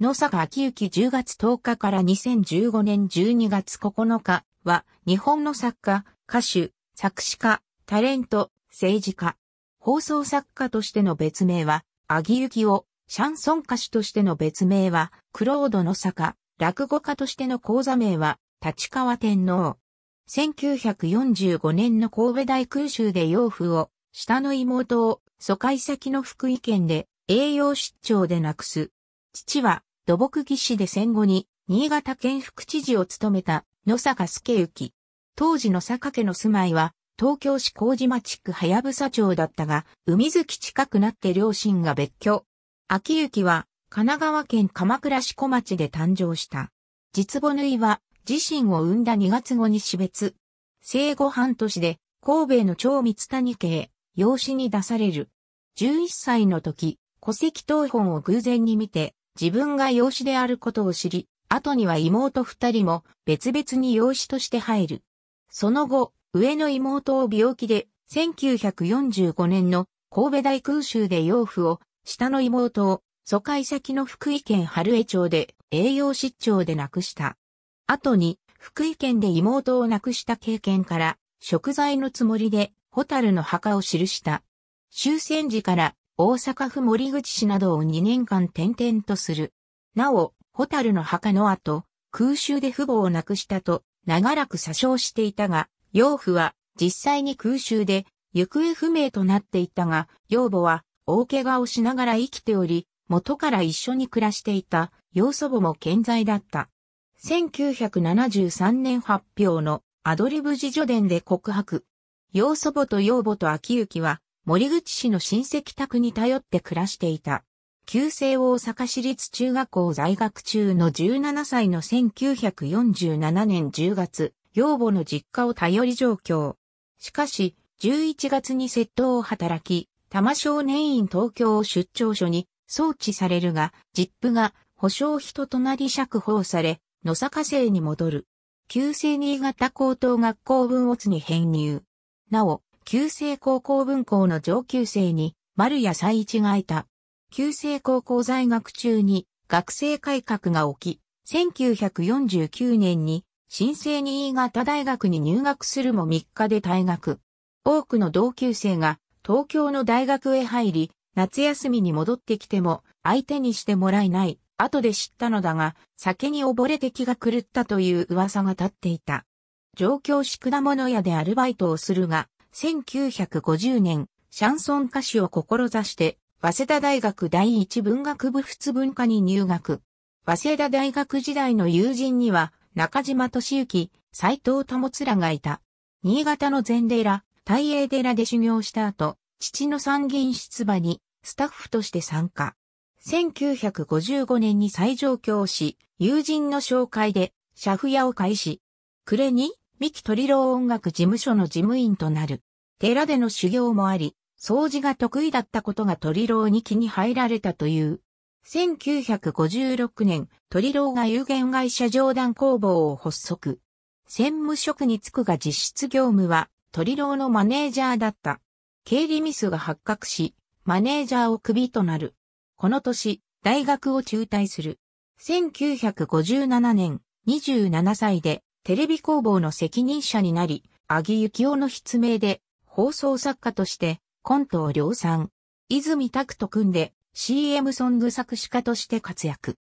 野坂昭之10月10日から2015年12月9日は、日本の作家、歌手、作詞家、タレント、政治家。放送作家としての別名は、アギユキオ、シャンソン歌手としての別名は、クロードの坂、落語家としての講座名は、立川天皇。1945年の神戸大空襲で養父を、下の妹を、疎開先の福井県で、栄養失調で亡くす。父は土木技師で戦後に新潟県副知事を務めた野坂助幸。当時の坂家の住まいは東京市麹町区早草町だったが、海月近くなって両親が別居。秋雪は神奈川県鎌倉市小町で誕生した。実母縫いは自身を産んだ2月後に死別。生後半年で神戸の長三谷家へ養子に出される。11歳の時、戸籍謄本を偶然に見て自分が養子であることを知り、後には妹二人も別々に養子として入る。その後、上の妹を病気で、1945年の神戸大空襲で養父を、下の妹を、疎開先の福井県春江町で栄養失調で亡くした。後に、福井県で妹を亡くした経験から、食材のつもりで、ホタルの墓を記した。終戦時から大阪府森口市などを2年間転々とする。なお、ホタルの墓の後、空襲で父母を亡くしたと、長らく詐称していたが、養父は実際に空襲で行方不明となっていたが、養母は大怪我をしながら生きており、元から一緒に暮らしていた養祖母も健在だった。1973年発表のアドリブ自助伝で告白。養祖母と養母と秋行は森口氏の親戚宅に頼って暮らしていた。旧制大阪市立中学校在学中の17歳の1947年10月、養母の実家を頼り状況。しかし、11月に窃盗を働き、多摩少年院東京を出張所に送致されるが、実父が保証人となり釈放され、野坂生に戻る。旧制新潟高等学校分を乙に編入。なお、旧制高校文校の上級生に、丸谷最一がいた。旧制高校在学中に、学生改革が起き、1949年に、新生新潟大学に入学するも3日で退学。多くの同級生が、東京の大学へ入り、夏休みに戻ってきても、相手にしてもらえない、後で知ったのだが、酒に溺れて気が狂ったという噂が立っていた。上京し果物屋でアルバイトをするが、1950年、シャンソン歌手を志して、早稲田大学第一文学部仏文科に入学。早稲田大学時代の友人には、中島敏之、斎藤友らがいた。新潟の禅寺、大英寺で修行した後、父の参議院出馬に、スタッフとして参加。1955年に再上京し、友人の紹介で、社夫屋を開始。暮れに、三木鳥郎音楽事務所の事務員となる。寺での修行もあり、掃除が得意だったことが鳥郎に気に入られたという。1956年、鳥郎が有限会社上段工房を発足。専務職に就くが実質業務は、鳥郎のマネージャーだった。経理ミスが発覚し、マネージャーをクビとなる。この年、大学を中退する。1957年、27歳でテレビ工房の責任者になり、阿木幸夫の筆名で、放送作家として、コントを量産。泉拓と組んで、CM ソング作詞家として活躍。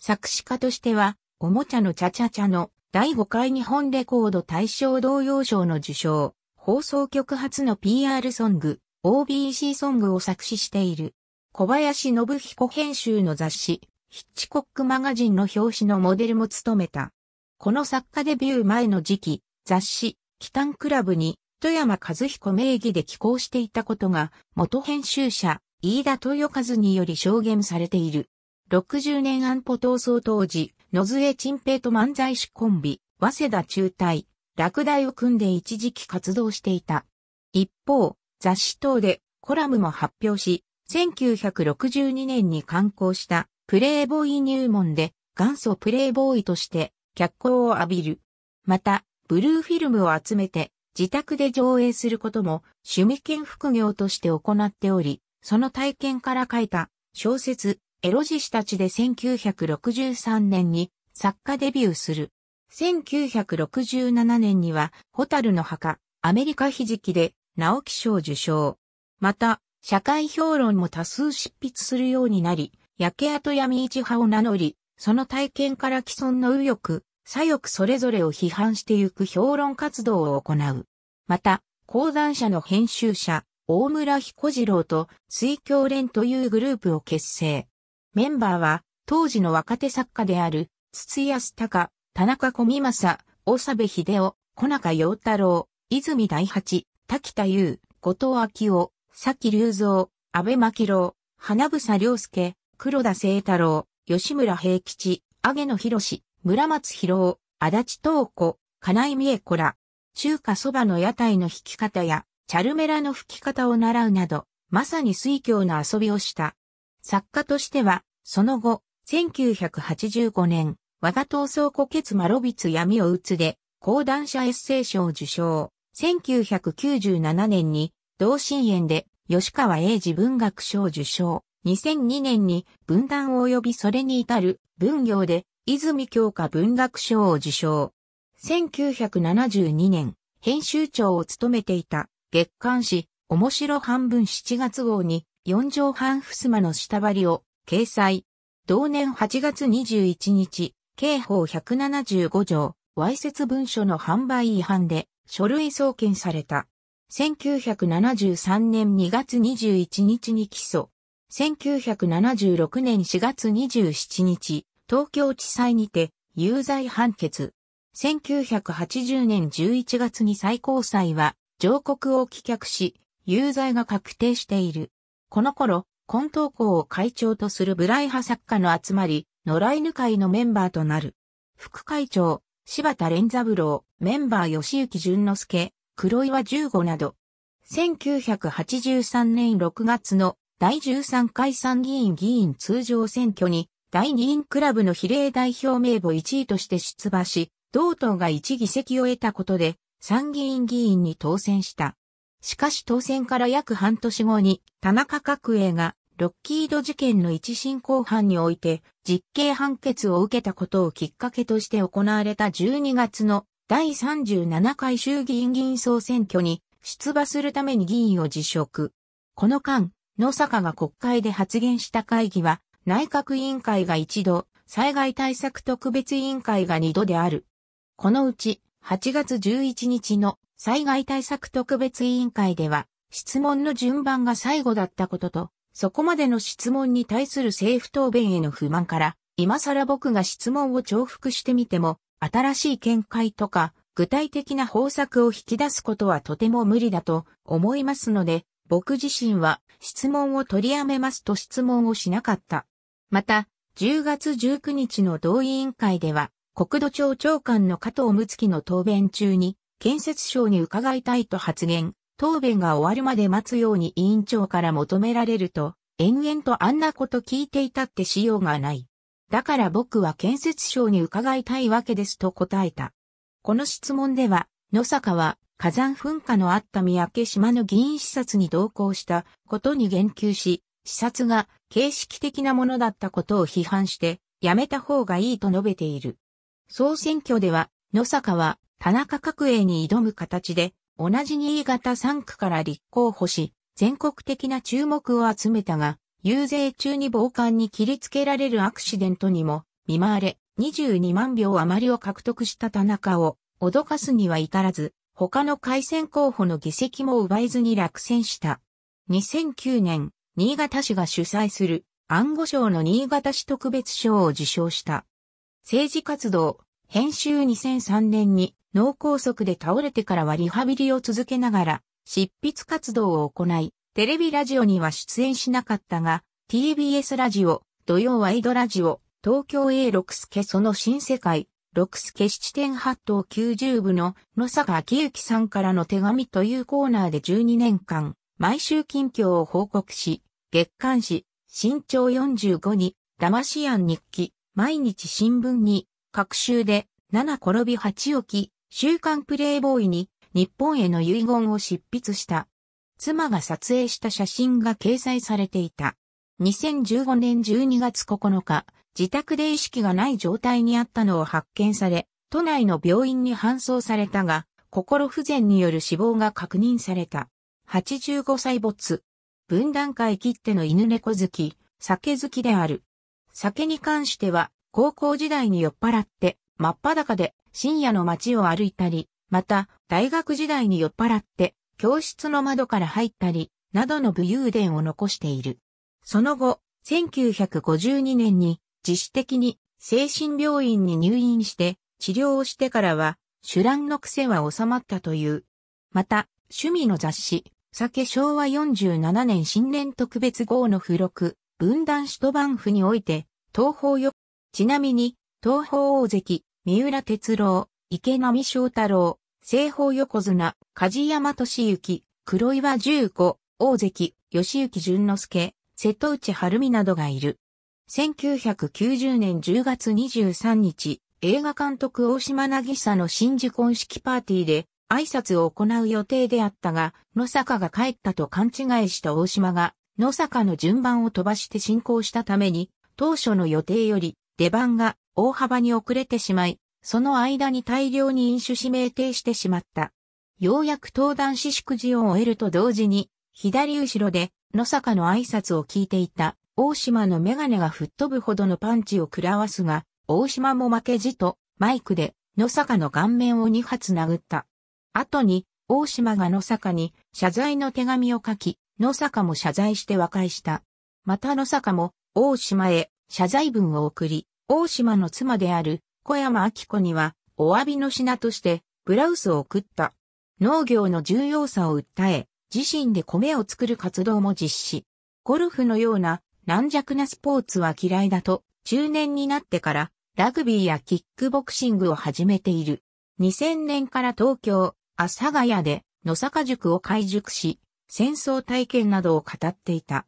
作詞家としては、おもちゃのチャチャチャの第5回日本レコード大賞同様賞の受賞、放送局初の PR ソング、OBC ソングを作詞している。小林信彦編集の雑誌、ヒッチコックマガジンの表紙のモデルも務めた。この作家デビュー前の時期、雑誌、キタンクラブに、富山和彦名義で寄稿していたことが、元編集者、飯田豊和により証言されている。60年安保闘争当時、野添陳平と漫才師コンビ、早稲田中退、落第を組んで一時期活動していた。一方、雑誌等でコラムも発表し、1962年に刊行したプレイボーイ入門で元祖プレイボーイとして脚光を浴びる。また、ブルーフィルムを集めて自宅で上映することも趣味兼副業として行っており、その体験から書いた小説、エロジ師たちで1963年に作家デビューする。1967年には、ホタルの墓、アメリカひじきで、直木賞受賞。また、社会評論も多数執筆するようになり、焼け跡闇市派を名乗り、その体験から既存の右翼、左翼それぞれを批判してゆく評論活動を行う。また、講談社の編集者、大村彦次郎と水教連というグループを結成。メンバーは、当時の若手作家である、筒安隆、田中小美正、大沢部秀夫、小中陽太郎、泉大八、滝田優、後藤昭夫、崎隆三、安倍牧郎、花房良介、黒田聖太郎、吉村平吉、上野博士、村松博足立東子、金井美恵子ら、中華そばの屋台の弾き方や、チャルメラの吹き方を習うなど、まさに水郷の遊びをした。作家としては、その後、1985年、和田闘争古血マロビツ闇を打つで、講談社エッセイ賞受賞。1997年に、同心園で、吉川英治文学賞受賞。2002年に、文壇及びそれに至る、文行で、泉教科文学賞を受賞。1972年、編集長を務めていた月刊誌、面白半分7月号に4畳半襖の下張りを掲載。同年8月21日、刑法175条、わいせつ文書の販売違反で書類送検された。1973年2月21日に起訴。1976年4月27日、東京地裁にて有罪判決。1980年11月に最高裁は上告を棄却し、有罪が確定している。この頃、近東校を会長とするブライ派作家の集まり、野良犬会のメンバーとなる。副会長、柴田連三郎、メンバー吉行淳之介、黒岩十五など。1983年6月の第13回参議院議員通常選挙に第二院クラブの比例代表名簿1位として出馬し、同党が1議席を得たことで、参議院議員に当選した。しかし当選から約半年後に、田中角栄が、ロッキード事件の一審公判において、実刑判決を受けたことをきっかけとして行われた12月の第37回衆議院議員総選挙に出馬するために議員を辞職。この間、野坂が国会で発言した会議は、内閣委員会が一度、災害対策特別委員会が二度である。このうち、8月11日の災害対策特別委員会では、質問の順番が最後だったことと、そこまでの質問に対する政府答弁への不満から、今更僕が質問を重複してみても、新しい見解とか、具体的な方策を引き出すことはとても無理だと思いますので、僕自身は質問を取りやめますと質問をしなかった。また、10月19日の同委員会では、国土庁長官の加藤睦月の答弁中に、建設省に伺いたいと発言、答弁が終わるまで待つように委員長から求められると、延々とあんなこと聞いていたってしようがない。だから僕は建設省に伺いたいわけですと答えた。この質問では、野坂は火山噴火のあった三宅島の議員視察に同行したことに言及し、視察が形式的なものだったことを批判して、やめた方がいいと述べている。総選挙では、野坂は田中角栄に挑む形で、同じ新潟3区から立候補し、全国的な注目を集めたが、遊説中に暴漢に切りつけられるアクシデントにも見舞われ、22万票余りを獲得した田中を脅かすには至らず、他の改選候補の議席も奪えずに落選した。2009年、新潟市が主催する、暗号賞の新潟市特別賞を受賞した。政治活動、編集2003年に脳梗塞で倒れてからはリハビリを続けながら、執筆活動を行い、テレビラジオには出演しなかったが、TBS ラジオ、土曜ワイドラジオ、東京 A 6スケその新世界、6スケ7.8等90部の野坂昭之さんからの手紙というコーナーで12年間、毎週近況を報告し、月刊誌、新潮45に、ダマシアン日記、毎日新聞に、各週で、7転び8起き、週刊プレイボーイに、日本への遺言を執筆した。妻が撮影した写真が掲載されていた。2015年12月9日、自宅で意識がない状態にあったのを発見され、都内の病院に搬送されたが、心不全による死亡が確認された。85歳没、分断界切っての犬猫好き、酒好きである。酒に関しては、高校時代に酔っ払って、真っ裸で深夜の街を歩いたり、また、大学時代に酔っ払って、教室の窓から入ったり、などの武勇伝を残している。その後、1952年に自主的に精神病院に入院して治療をしてからは、酒乱の癖は収まったという。また、趣味の雑誌、酒昭和47年新年特別号の付録、分断首都番府において、東方よ、ちなみに、東方大関、三浦哲郎、池波正太郎、西方横綱、梶山敏之、黒岩十五、大関、吉行淳之介、瀬戸内晴美などがいる。1990年10月23日、映画監督大島渚の新次婚式パーティーで、挨拶を行う予定であったが、野坂が帰ったと勘違いした大島が、野坂の順番を飛ばして進行したために、当初の予定より出番が大幅に遅れてしまい、その間に大量に飲酒指名停してしまった。ようやく登壇し祝辞を終えると同時に、左後ろで野坂の挨拶を聞いていた大島のメガネが吹っ飛ぶほどのパンチを食らわすが、大島も負けじとマイクで野坂の顔面を2発殴った。後に、大島が野坂に謝罪の手紙を書き、野坂も謝罪して和解した。また野坂も大島へ謝罪文を送り、大島の妻である小山明子にはお詫びの品としてブラウスを送った。農業の重要さを訴え、自身で米を作る活動も実施。ゴルフのような軟弱なスポーツは嫌いだと、中年になってからラグビーやキックボクシングを始めている。2000年から東京、阿佐ヶ谷で野坂塾を開塾し、戦争体験などを語っていた。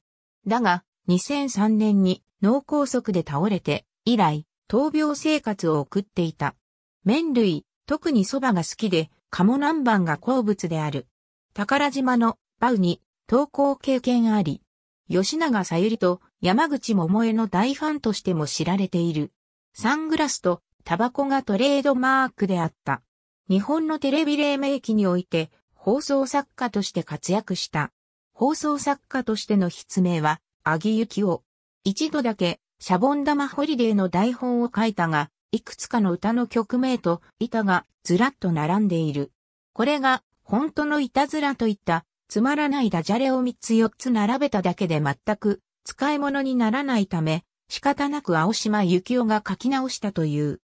だが、2003年に脳梗塞で倒れて、以来、闘病生活を送っていた。麺類、特に蕎麦が好きで、鴨南蛮が好物である。宝島のバウに投稿経験あり、吉永さゆりと山口桃江の大ファンとしても知られている。サングラスとタバコがトレードマークであった。日本のテレビ黎明期において放送作家として活躍した。放送作家としての筆名は、アギユキオ。一度だけ、シャボン玉ホリデーの台本を書いたが、いくつかの歌の曲名と板がずらっと並んでいる。これが、本当のいたずらといった、つまらないダジャレを3つ4つ並べただけで全く使い物にならないため、仕方なく青島幸男が書き直したという。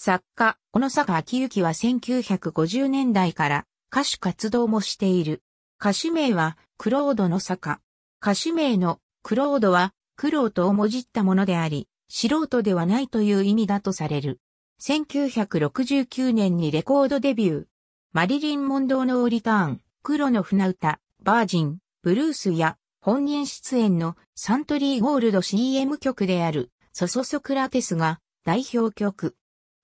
作家、小野坂昭之は1950年代から歌手活動もしている。歌手名は、クロードの坂。歌手名のクロードは、苦労とをもじったものであり、素人ではないという意味だとされる。1969年にレコードデビュー。マリリン・モンドーのオリターン、黒の船歌、バージン、ブルースや本人出演のサントリーゴールド CM 曲である、ソソソクラテスが代表曲。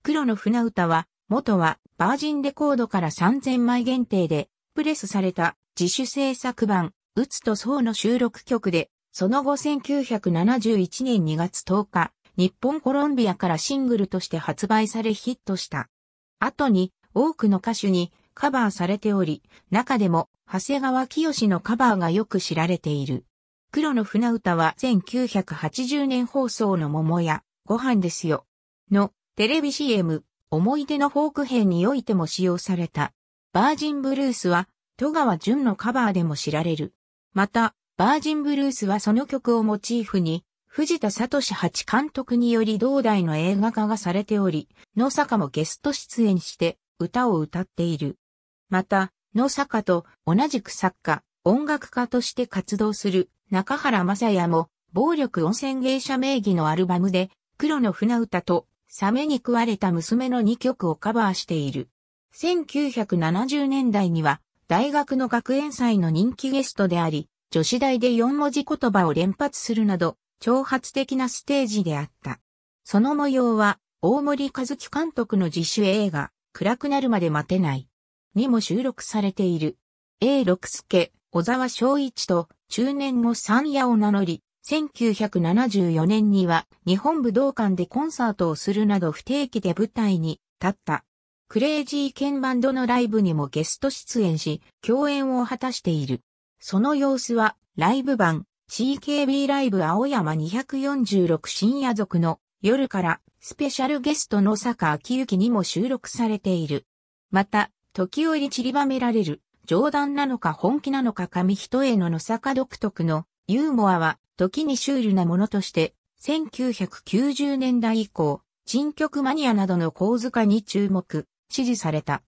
黒の船歌は、元はバージンレコードから3000枚限定で、プレスされた自主制作版、うつとそうの収録曲で、その後1971年2月10日、日本コロンビアからシングルとして発売されヒットした。後に多くの歌手にカバーされており、中でも長谷川清のカバーがよく知られている。黒の船歌は1980年放送の桃やご飯ですよ。のテレビ CM、思い出のフォーク編においても使用された。バージンブルースは、戸川淳のカバーでも知られる。また、バージンブルースはその曲をモチーフに、藤田聡八監督により同代の映画化がされており、野坂もゲスト出演して歌を歌っている。また、野坂と同じく作家、音楽家として活動する中原正也も、暴力温泉芸者名義のアルバムで、黒の船歌とサメに食われた娘の2曲をカバーしている。1970年代には、大学の学園祭の人気ゲストであり、女子大で4文字言葉を連発するなど、挑発的なステージであった。その模様は、大森和樹監督の自主映画、暗くなるまで待てない。にも収録されている。A 六助、小沢昭一と中年の三夜を名乗り、1974年には日本武道館でコンサートをするなど不定期で舞台に立った。クレイジーケンバンドのライブにもゲスト出演し、共演を果たしている。その様子は、ライブ版 CKB ライブ青山246深夜族の夜からスペシャルゲストの坂秋幸にも収録されている。また、時折散りばめられる、冗談なのか本気なのか紙一重の野坂独特のユーモアは時にシュールなものとして、1990年代以降、珍曲マニアなどの構図化に注目、支持された。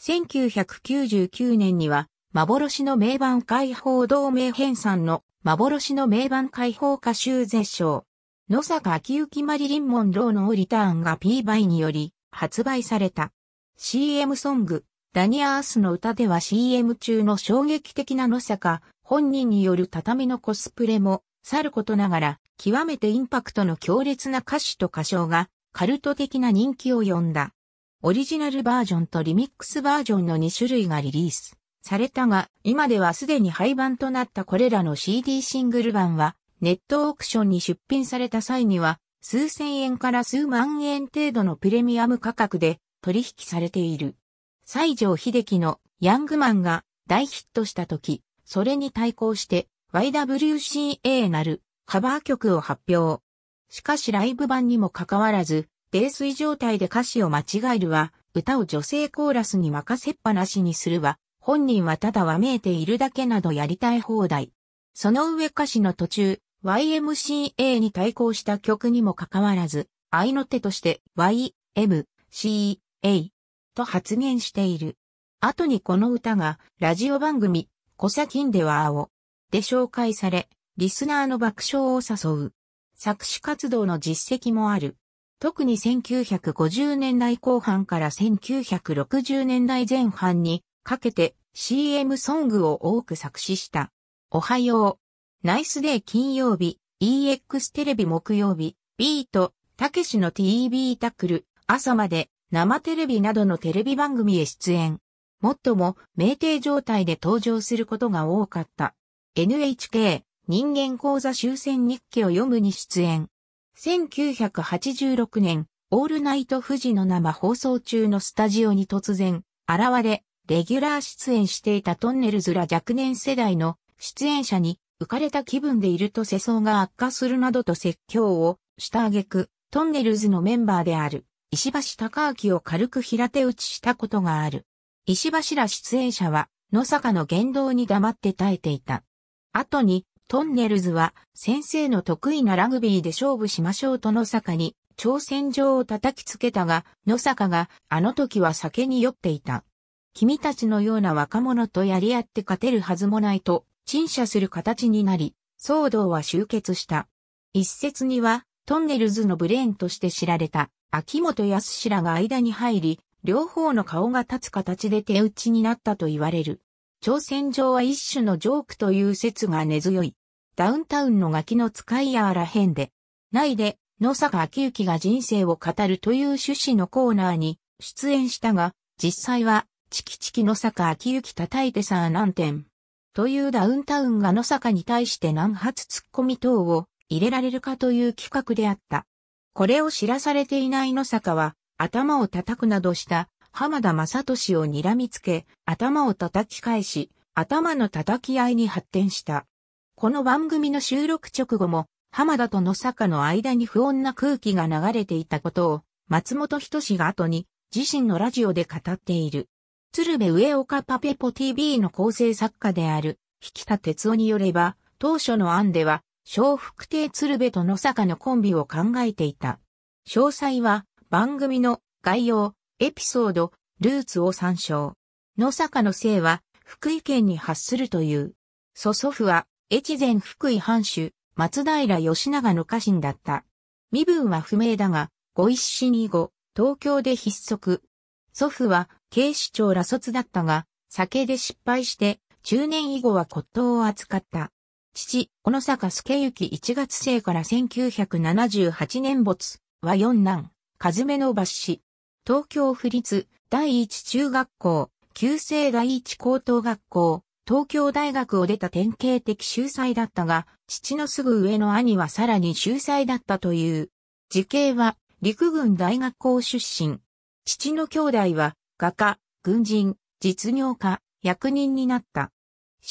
1999年には、幻の名盤解放同盟編纂の幻の名盤解放歌集絶唱。野坂昭之マリリン・モンローのリターンが P バイにより発売された。CM ソング、ダニアースの歌では CM 中の衝撃的な野坂本人による畳のコスプレも、さることながら、極めてインパクトの強烈な歌詞と歌唱が、カルト的な人気を呼んだ。オリジナルバージョンとリミックスバージョンの2種類がリリースされたが、今ではすでに廃盤となったこれらの CD シングル版は、ネットオークションに出品された際には、数千円から数万円程度のプレミアム価格で取引されている。西城秀樹のヤングマンが大ヒットした時、それに対抗して YWCA なるカバー曲を発表。しかしライブ版にもかかわらず、泥酔状態で歌詞を間違えるは、歌を女性コーラスに任せっぱなしにするは、本人はただわめいているだけなどやりたい放題。その上歌詞の途中、YMCA に対抗した曲にもかかわらず、愛の手として YMCA と発言している。後にこの歌がラジオ番組コサキンでは青。で紹介され、リスナーの爆笑を誘う。作詞活動の実績もある。特に1950年代後半から1960年代前半にかけて CM ソングを多く作詞した。おはよう。ナイスデー金曜日、EX テレビ木曜日、ビート、たけしの TV タックル、朝まで、生テレビなどのテレビ番組へ出演。もっとも、酩酊状態で登場することが多かった。NHK 人間講座終戦日記を読むに出演。1986年、オールナイト富士の生放送中のスタジオに突然、現れ、レギュラー出演していたトンネルズら若年世代の出演者に浮かれた気分でいると世相が悪化するなどと説教をした挙句、トンネルズのメンバーである石橋貴明を軽く平手打ちしたことがある。石柱出演者は、野坂の言動に黙って耐えていた。後に、トンネルズは、先生の得意なラグビーで勝負しましょうと野坂に、挑戦状を叩きつけたが、野坂が、あの時は酒に酔っていた。君たちのような若者とやり合って勝てるはずもないと、陳謝する形になり、騒動は終結した。一説には、トンネルズのブレーンとして知られた、秋元康らが間に入り、両方の顔が立つ形で手打ちになったと言われる。挑戦状は一種のジョークという説が根強い。ダウンタウンのガキの使いやあらへんで、ないで、野坂昭之が人生を語るという趣旨のコーナーに出演したが、実際は、チキチキ野坂昭之叩いてさあ何点。というダウンタウンが野坂に対して何発ツッコミ等を入れられるかという企画であった。これを知らされていない野坂は、頭を叩くなどした浜田正俊を睨みつけ、頭を叩き返し、頭の叩き合いに発展した。この番組の収録直後も、浜田と野坂の間に不穏な空気が流れていたことを、松本人志が後に、自身のラジオで語っている。鶴瓶上岡パペポ TV の構成作家である、引田哲夫によれば、当初の案では、小福亭鶴瓶と野坂のコンビを考えていた。詳細は、番組の概要、エピソード、ルーツを参照。野坂の姓は福井県に発するという。祖祖父は越前福井藩主、松平義長の家臣だった。身分は不明だが、ご一死に後、東京で筆足。祖父は警視庁ら卒だったが、酒で失敗して、中年以後は骨董を扱った。父、小野坂助幸1月生から1978年没は4男。かずめの橋。東京府立第一中学校、旧制第一高等学校、東京大学を出た典型的秀才だったが、父のすぐ上の兄はさらに秀才だったという。時系は陸軍大学校出身。父の兄弟は画家、軍人、実業家、役人になった。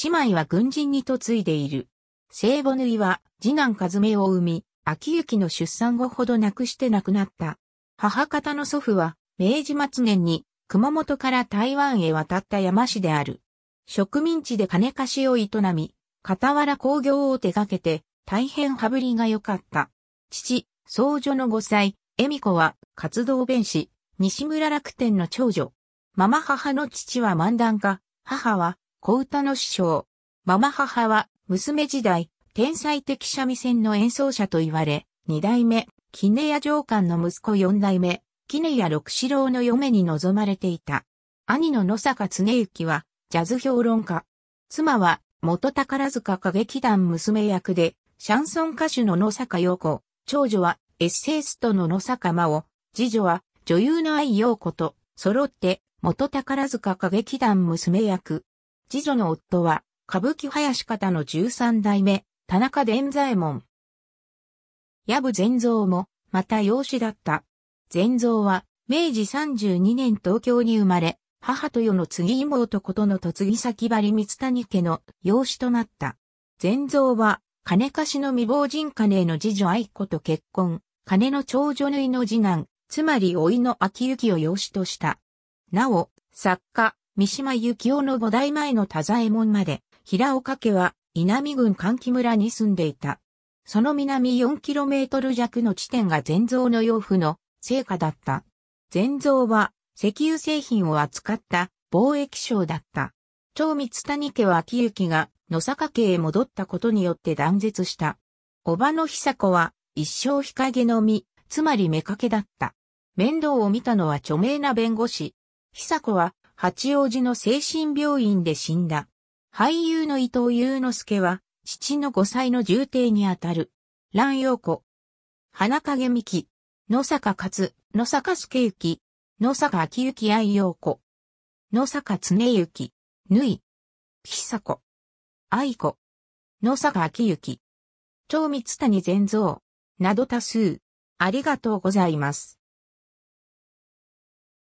姉妹は軍人に嫁いでいる。聖母縫いは次男和めを産み、秋雪の出産後ほど亡くして亡くなった。母方の祖父は、明治末年に熊本から台湾へ渡った山市である。植民地で金貸しを営み、傍ら工業を手掛けて、大変羽振りが良かった。父、僧女の5歳、恵美子は活動弁士、西村楽天の長女。ママ母の父は漫談家、母は小歌の師匠。ママ母は娘時代、天才的三味線の演奏者と言われ、二代目、キネヤ上官の息子四代目、キネヤ六四郎の嫁に望まれていた。兄の野坂常幸は、ジャズ評論家。妻は、元宝塚歌劇団娘役で、シャンソン歌手の野坂陽子、長女は、エッセイストの野坂真央、次女は、女優の愛陽子と、揃って、元宝塚歌劇団娘役。次女の夫は、歌舞伎林方の十三代目、田中伝左衛門。矢部善蔵も、また養子だった。善蔵は、明治32年東京に生まれ、母と世の次妹ことの嫁ぎ先張り三谷家の養子となった。善蔵は、金貸しの未亡人金の次女愛子と結婚、金の長女縫いの次男、つまり老いの秋行を養子とした。なお、作家、三島由紀夫の五代前の田左衛門まで、平岡家は、稲見郡関木村に住んでいた。その南 4km 弱の地点が全蔵の養父の成果だった。全蔵は石油製品を扱った貿易商だった。長光谷家は秋行が野坂家へ戻ったことによって断絶した。叔母の久子は一生日陰の実、つまり目かけだった。面倒を見たのは著名な弁護士。久子は八王子の精神病院で死んだ。俳優の伊藤祐之介は父の五歳の重帝にあたる。乱陽子。花影美希。野坂勝、野坂助行。野坂昭行愛陽子。野坂常行。ぬい。久子。愛子。野坂昭行。長光谷善造。など多数。ありがとうございます。